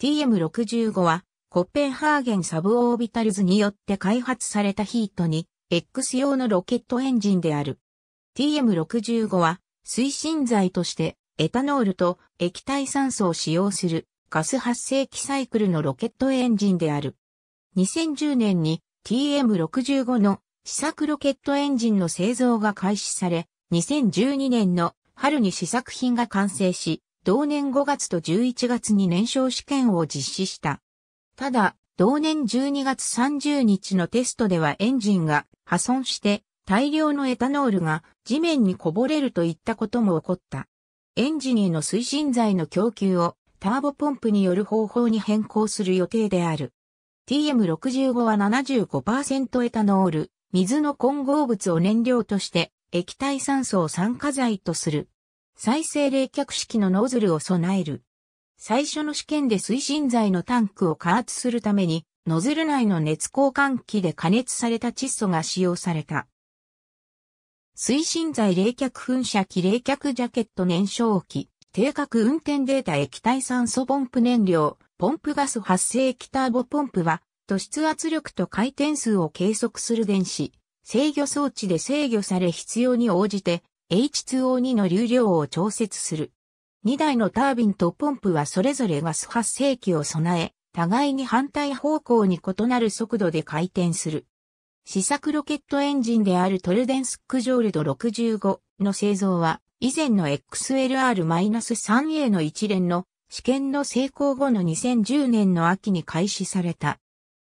TM65 は、コッペンハーゲンサブオービタルズによって開発されたヒートに、X 用のロケットエンジンである。TM65 は、推進剤として、エタノールと液体酸素を使用する、ガス発生器サイクルのロケットエンジンである。2010年に TM65 の試作ロケットエンジンの製造が開始され、2012年の春に試作品が完成し、同年5月と11月に燃焼試験を実施した。ただ、同年12月30日のテストではエンジンが破損して大量のエタノールが地面にこぼれるといったことも起こった。エンジンへの推進剤の供給をターボポンプによる方法に変更する予定である。TM65 は75%エタノール、水の混合物を燃料として液体酸素を酸化剤とする。再生冷却式のノズルを備える。最初の試験で推進剤のタンクを加圧するために、ノズル内の熱交換器で加熱された窒素が使用された。推進剤冷却噴射器冷却ジャケット燃焼器、定格運転データ液体酸素ポンプ燃料、ポンプガス発生器ターボポンプは、突出圧力と回転数を計測する電子、制御装置で制御され必要に応じて H2O2 の流量を調節する。2台のタービンとポンプはそれぞれガス発生器を備え、互いに反対方向に異なる速度で回転する。試作ロケットエンジンであるトルデンスックジョールド65の製造は、以前の XLR-3A の一連の試験の成功後の2010年の秋に開始された。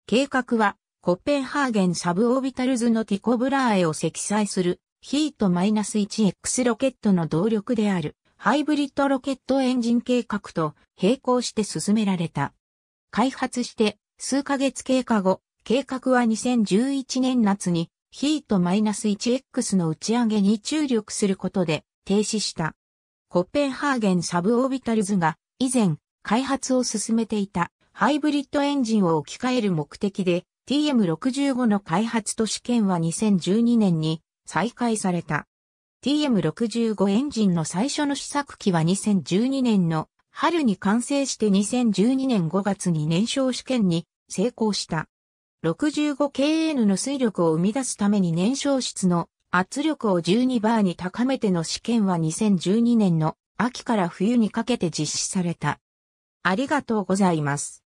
計画は、コッペンハーゲンサブオービタルズのティコブラーエを積載するヒート -1X ロケットの動力であるハイブリッドロケットエンジン計画と並行して進められた。開発して数ヶ月経過後、計画は2011年夏にヒート -1X の打ち上げに注力することで停止した。コッペンハーゲンサブオービタルズが以前開発を進めていたハイブリッドエンジンを置き換える目的で TM65 の開発と試験は2012年に再開された。TM65 エンジンの最初の試作機は2012年の春に完成して2012年5月に燃焼試験に成功した。65KN の水力を生み出すために燃焼室の圧力を12バーに高めての試験は2012年の秋から冬にかけて実施された。ありがとうございます。